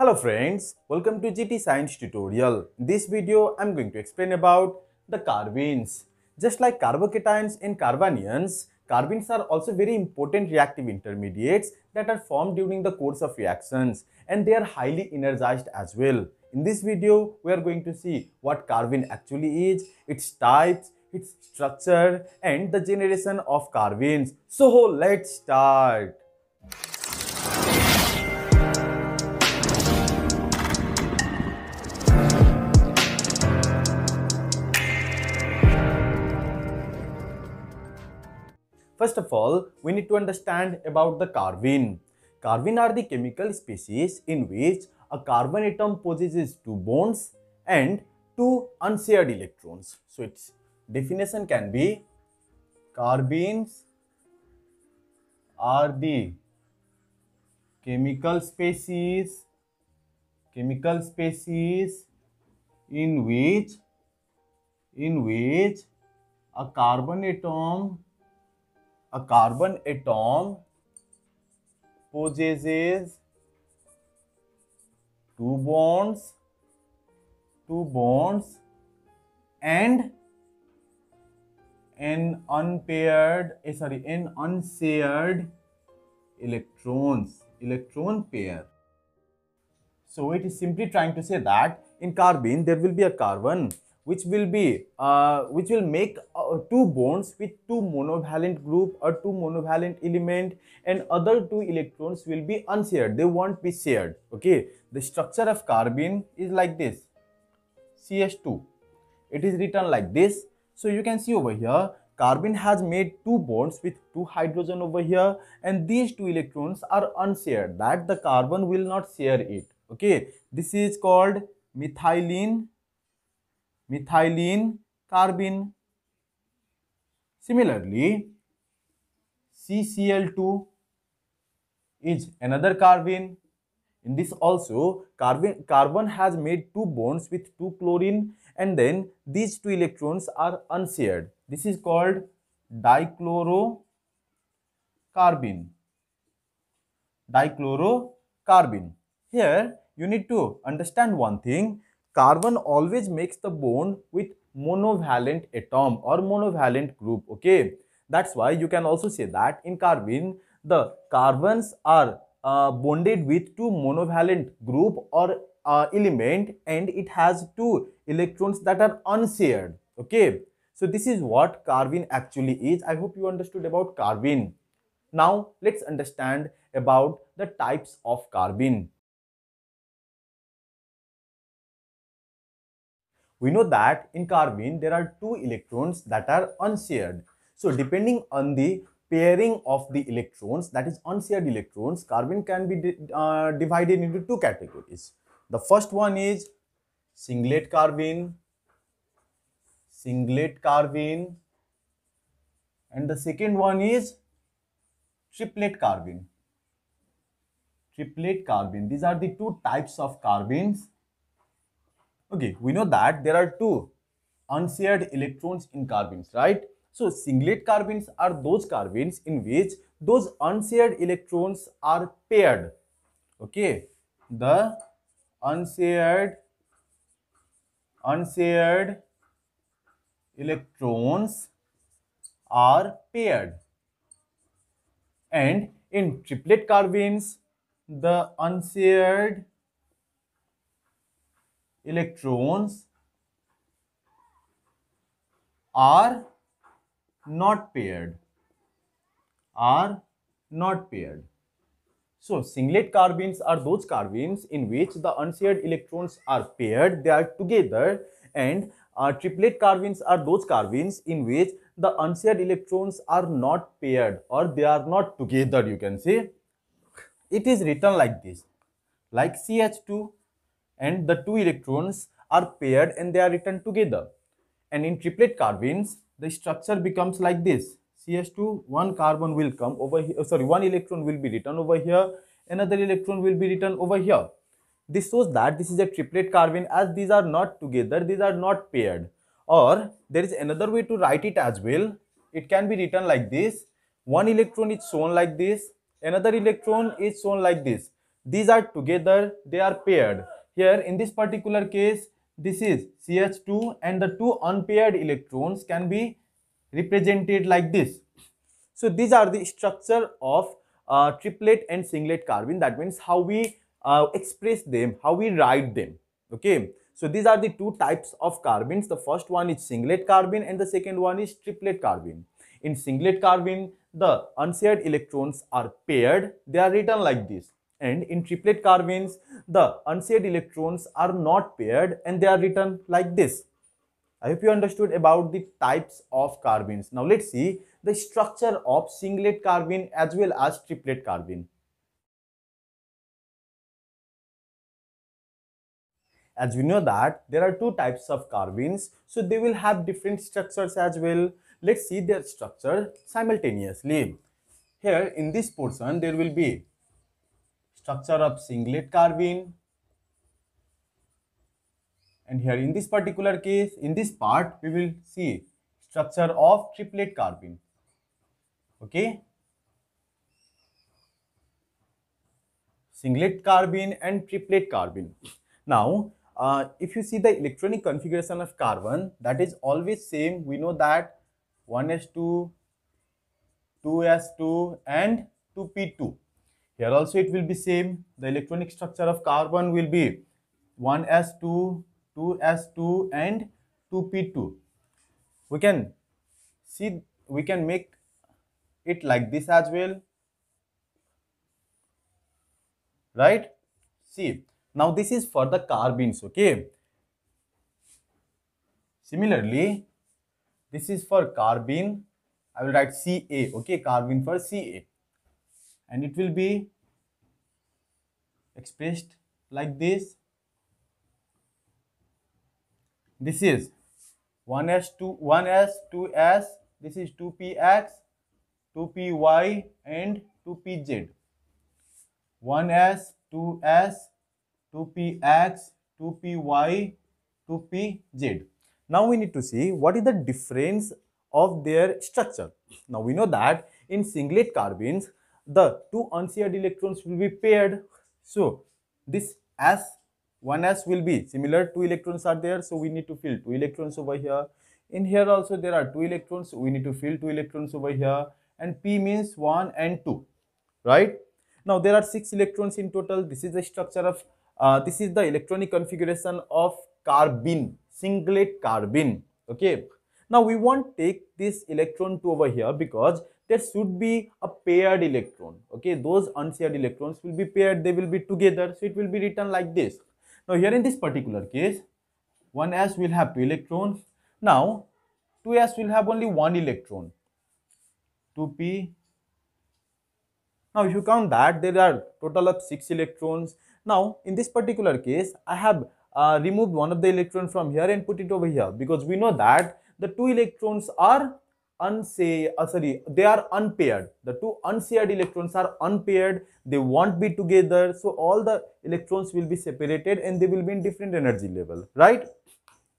Hello friends, welcome to GT Science tutorial. In this video, I'm going to explain about the carbons. Just like carbocations and carbanions, carbons are also very important reactive intermediates that are formed during the course of reactions and they are highly energized as well. In this video, we are going to see what carbon actually is, its types, its structure and the generation of carbons. So let's start. First of all, we need to understand about the carvine. Carvine are the chemical species in which a carbon atom possesses two bonds and two unshared electrons. So its definition can be carbines are the chemical species chemical species in which in which a carbon atom a carbon atom possesses two bonds two bonds and an unpaired eh, sorry an unshared electrons electron pair so it is simply trying to say that in carbene there will be a carbon which will be uh, which will make uh, two bonds with two monovalent group or two monovalent element and other two electrons will be unshared they won't be shared okay the structure of carbene is like this ch2 it is written like this so you can see over here carbene has made two bonds with two hydrogen over here and these two electrons are unshared that the carbon will not share it okay this is called methylene methylene carbene. Similarly, CCl2 is another carbene. In this also, carbon, carbon has made two bonds with two chlorine and then these two electrons are unshared. This is called dichlorocarbene. Dichlorocarbene. Here, you need to understand one thing carbon always makes the bond with monovalent atom or monovalent group okay that's why you can also say that in carbene the carbons are uh, bonded with two monovalent group or uh, element and it has two electrons that are unshared okay so this is what carbene actually is i hope you understood about carbene now let's understand about the types of carbene We know that in carbene, there are two electrons that are unshared. So depending on the pairing of the electrons, that is unshared electrons, carbene can be uh, divided into two categories. The first one is singlet carbene, singlet carbene, and the second one is triplet carbene triplet carbene these are the two types of carbenes Okay, we know that there are two unshared electrons in carbons, right? So singlet carbons are those carbons in which those unshared electrons are paired. Okay, the unshared unshared electrons are paired and in triplet carbons the unshared electrons are not paired are not paired so singlet carbons are those carbons in which the unshared electrons are paired they are together and uh, triplet carbons are those carbons in which the unshared electrons are not paired or they are not together you can see. it is written like this like ch2 and the two electrons are paired and they are written together. And in triplet carbons, the structure becomes like this. CH2, one carbon will come over here, uh, sorry, one electron will be written over here, another electron will be written over here. This shows that this is a triplet carbene as these are not together, these are not paired. Or there is another way to write it as well. It can be written like this. One electron is shown like this, another electron is shown like this. These are together, they are paired. Here in this particular case, this is CH2 and the two unpaired electrons can be represented like this. So these are the structure of uh, triplet and singlet carbon. That means how we uh, express them, how we write them. Okay. So these are the two types of carbons. The first one is singlet carbon and the second one is triplet carbon. In singlet carbon, the unshared electrons are paired. They are written like this. And in triplet carvings, the unshared electrons are not paired and they are written like this. I hope you understood about the types of carbons. Now let's see the structure of singlet carbene as well as triplet carbene. As we know that there are two types of carbons, so they will have different structures as well. Let's see their structure simultaneously. Here in this portion there will be structure of singlet carbene and here in this particular case in this part we will see structure of triplet carbene okay singlet carbene and triplet carbene now uh, if you see the electronic configuration of carbon that is always same we know that 1s2 2s2 and 2p2 here also it will be same. The electronic structure of carbon will be 1s2, 2s2 and 2p2. We can see, we can make it like this as well. Right? See, now this is for the carbines, okay? Similarly, this is for carbene. I will write CA, okay? Carbene for CA and it will be expressed like this this is 1s2 1s 2s this is 2px 2py and 2pz 1s 2s 2px 2py 2pz now we need to see what is the difference of their structure now we know that in singlet carbines the two unshared electrons will be paired. So this s one s will be similar two electrons are there so we need to fill two electrons over here in here also there are two electrons we need to fill two electrons over here and p means 1 and 2 right now there are six electrons in total this is the structure of uh, this is the electronic configuration of carbene singlet carbene okay now we won't take this electron to over here because there should be a paired electron okay those unshared electrons will be paired they will be together so it will be written like this now here in this particular case 1s will have two electrons now 2s will have only one electron 2p now if you count that there are total of six electrons now in this particular case i have uh, removed one of the electron from here and put it over here because we know that the two electrons are unsay uh, sorry they are unpaired the two unshared electrons are unpaired they won't be together so all the electrons will be separated and they will be in different energy level right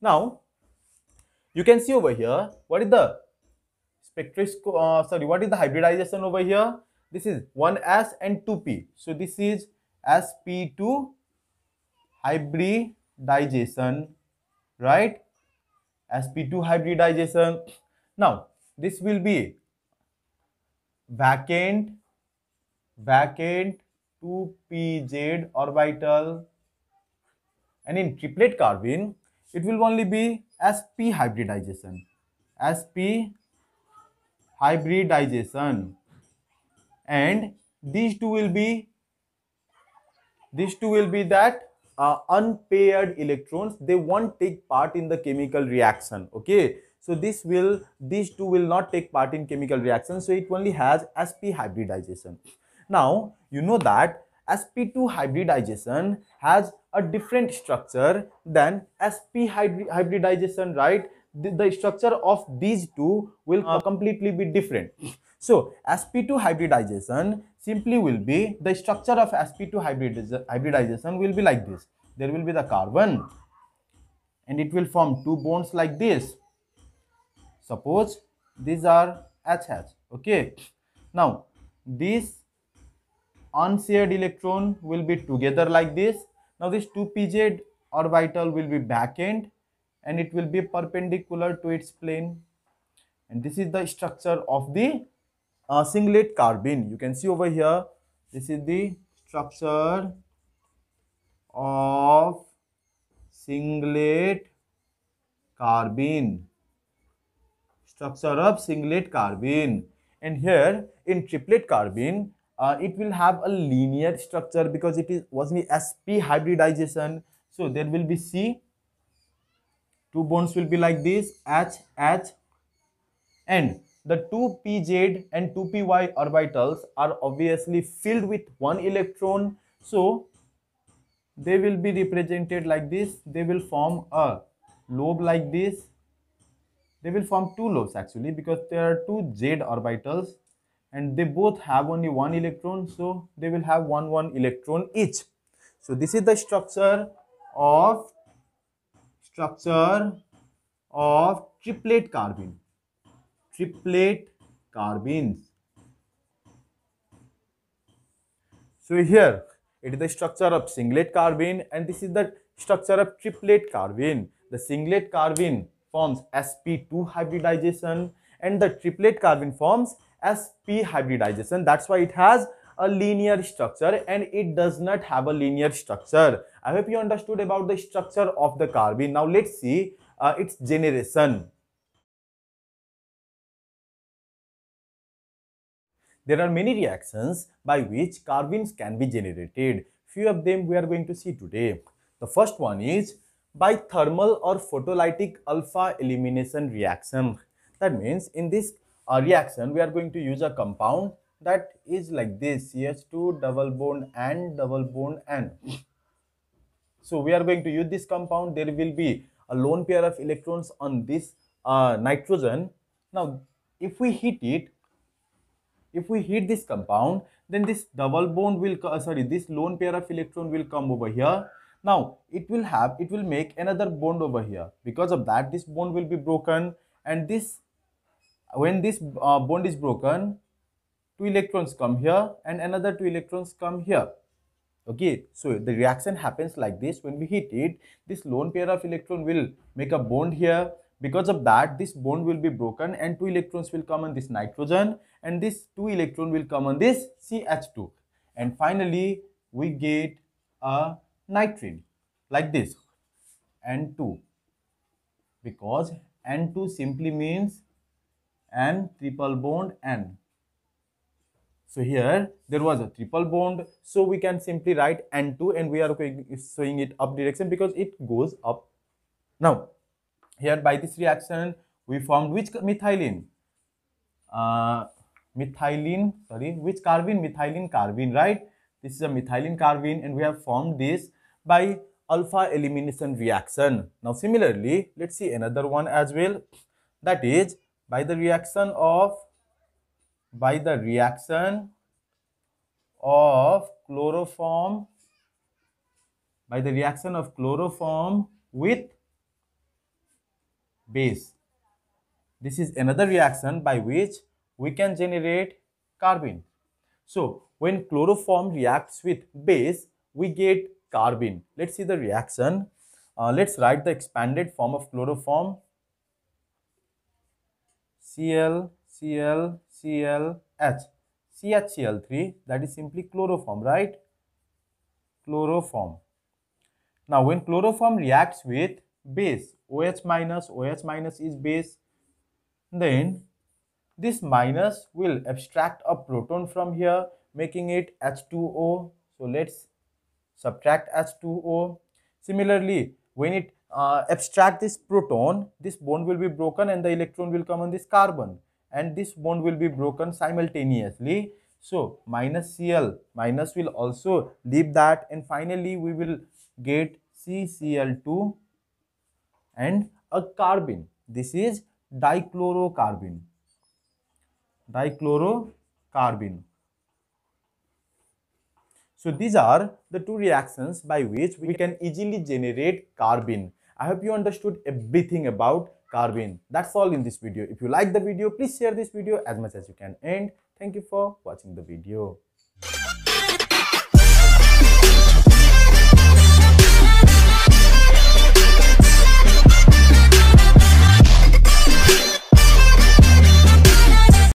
now you can see over here what is the spectrosco uh, sorry what is the hybridization over here this is 1s and 2p so this is sp2 hybridization right sp2 hybridization now this will be vacant vacant 2pz orbital and in triplet carbene it will only be as p hybridization as p hybridization and these two will be these two will be that uh, unpaired electrons they won't take part in the chemical reaction okay so this will, these two will not take part in chemical reaction. So it only has sp hybridization. Now you know that sp2 hybridization has a different structure than sp hybridization, right? The, the structure of these two will uh, completely be different. So sp2 hybridization simply will be, the structure of sp2 hybridization will be like this. There will be the carbon and it will form two bonds like this suppose these are HH okay now this unshared electron will be together like this now this 2pz orbital will be back end and it will be perpendicular to its plane and this is the structure of the uh, singlet carbene you can see over here this is the structure of singlet carbene structure of singlet carbene and here in triplet carbene uh, it will have a linear structure because it is was the sp hybridization so there will be c two bonds will be like this h h and the two pz and two py orbitals are obviously filled with one electron so they will be represented like this they will form a lobe like this they will form two lobes actually because there are two z orbitals and they both have only one electron so they will have one one electron each so this is the structure of structure of triplet carbene triplet carbenes so here it is the structure of singlet carbene and this is the structure of triplet carbene the singlet carbene forms sp2 hybridization and the triplet carbon forms sp hybridization that's why it has a linear structure and it does not have a linear structure i hope you understood about the structure of the carbene now let's see uh, its generation there are many reactions by which carbenes can be generated few of them we are going to see today the first one is by thermal or photolytic alpha elimination reaction. That means in this uh, reaction, we are going to use a compound that is like this CH2 double bond and double bond and. So we are going to use this compound. There will be a lone pair of electrons on this uh, nitrogen. Now, if we heat it, if we heat this compound, then this double bond will, uh, sorry, this lone pair of electron will come over here now it will have it will make another bond over here because of that this bond will be broken and this when this uh, bond is broken two electrons come here and another two electrons come here okay so the reaction happens like this when we heat it this lone pair of electron will make a bond here because of that this bond will be broken and two electrons will come on this nitrogen and this two electron will come on this ch2 and finally we get a nitrine like this N2 because N2 simply means N triple bond N. So here there was a triple bond so we can simply write N2 and we are showing it up direction because it goes up. Now here by this reaction we formed which methylene? Uh, methylene sorry which carbene? Methylene carbene right? This is a methylene carbene and we have formed this by alpha elimination reaction. Now similarly, let's see another one as well. That is by the reaction of by the reaction of chloroform by the reaction of chloroform with base. This is another reaction by which we can generate carbon. So, when chloroform reacts with base, we get carbene. Let's see the reaction. Uh, let's write the expanded form of chloroform Cl, Cl, Cl, H. CHCl3 that is simply chloroform, right? Chloroform. Now when chloroform reacts with base OH minus, OH minus is base, then this minus will abstract a proton from here making it H2O. So let's subtract as 2O. Similarly, when it uh, abstract this proton, this bond will be broken and the electron will come on this carbon and this bond will be broken simultaneously. So, minus Cl, minus will also leave that and finally we will get CCl2 and a carbon. This is dichlorocarbon, dichlorocarbon. So these are the two reactions by which we can easily generate carbene. I hope you understood everything about carbene. That's all in this video. If you like the video, please share this video as much as you can. And thank you for watching the video.